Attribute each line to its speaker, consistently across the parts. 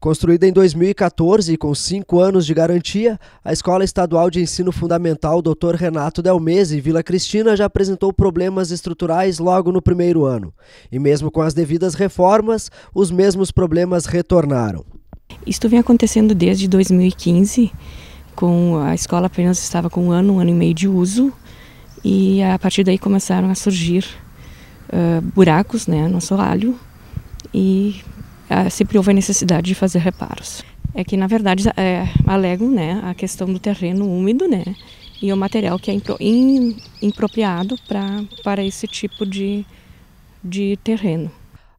Speaker 1: Construída em 2014 e com cinco anos de garantia, a Escola Estadual de Ensino Fundamental Dr. Renato Delmese, Vila Cristina, já apresentou problemas estruturais logo no primeiro ano. E mesmo com as devidas reformas, os mesmos problemas retornaram.
Speaker 2: Isto vem acontecendo desde 2015, com a escola apenas estava com um ano, um ano e meio de uso, e a partir daí começaram a surgir uh, buracos né, no assoalho e ah, sempre houve a necessidade de fazer reparos. É que, na verdade, é, alegam né, a questão do terreno úmido né, e o material que é impro, in, impropriado pra, para esse tipo de,
Speaker 1: de terreno.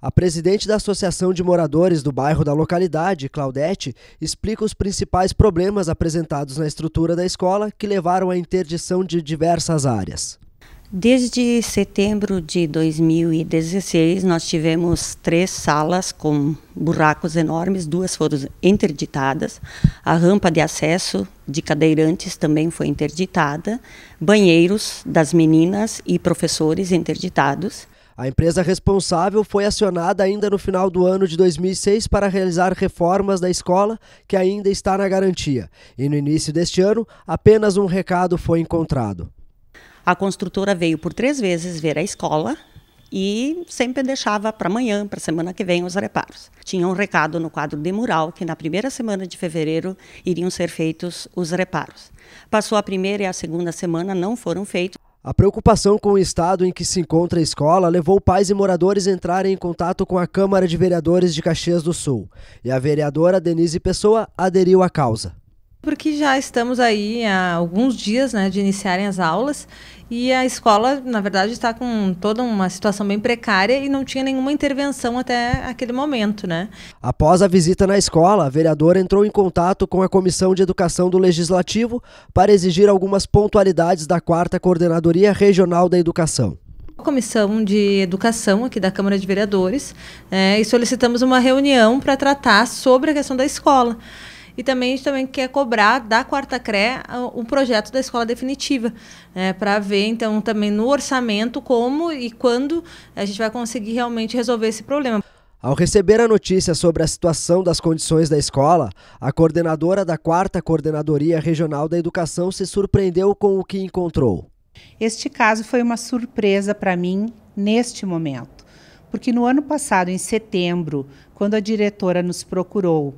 Speaker 1: A presidente da Associação de Moradores do bairro da localidade, Claudete, explica os principais problemas apresentados na estrutura da escola que levaram à interdição de diversas áreas. Desde setembro de
Speaker 3: 2016, nós tivemos três salas com buracos enormes, duas foram interditadas, a rampa de acesso de cadeirantes também
Speaker 1: foi interditada, banheiros das meninas e professores interditados. A empresa responsável foi acionada ainda no final do ano de 2006 para realizar reformas da escola, que ainda está na garantia. E no início deste ano, apenas um recado foi encontrado.
Speaker 3: A construtora veio por três vezes ver a escola e sempre deixava para amanhã, para semana que vem, os reparos. Tinha um recado no quadro de mural que na primeira semana de fevereiro iriam ser feitos os reparos. Passou a primeira e a segunda semana, não foram feitos.
Speaker 1: A preocupação com o estado em que se encontra a escola levou pais e moradores a entrarem em contato com a Câmara de Vereadores de Caxias do Sul. E a vereadora Denise Pessoa aderiu à causa.
Speaker 4: Porque já estamos aí há alguns dias né, de iniciarem as aulas e a escola, na verdade, está com toda uma situação bem precária e não tinha nenhuma intervenção até aquele momento, né?
Speaker 1: Após a visita na escola, a vereadora entrou em contato com a Comissão de Educação do Legislativo para exigir algumas pontualidades da quarta Coordenadoria Regional da Educação.
Speaker 4: A Comissão de Educação aqui da Câmara de Vereadores é, e solicitamos uma reunião para tratar sobre a questão da escola. E também a gente também quer cobrar da Quarta CRE ah, o um projeto da escola definitiva, né, para ver, então, também no orçamento como e quando a gente vai conseguir realmente resolver esse problema.
Speaker 1: Ao receber a notícia sobre a situação das condições da escola, a coordenadora da 4 Coordenadoria Regional da Educação se surpreendeu com o que encontrou.
Speaker 5: Este caso foi uma surpresa para mim neste momento, porque no ano passado, em setembro, quando a diretora nos procurou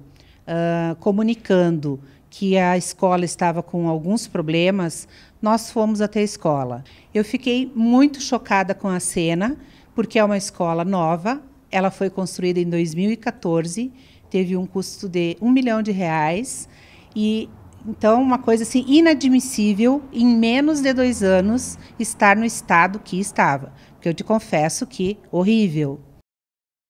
Speaker 5: comunicando que a escola estava com alguns problemas, nós fomos até a escola. Eu fiquei muito chocada com a cena, porque é uma escola nova, ela foi construída em 2014, teve um custo de um milhão de reais, e então uma coisa assim inadmissível, em menos de dois anos, estar no estado que estava, porque eu te confesso que horrível.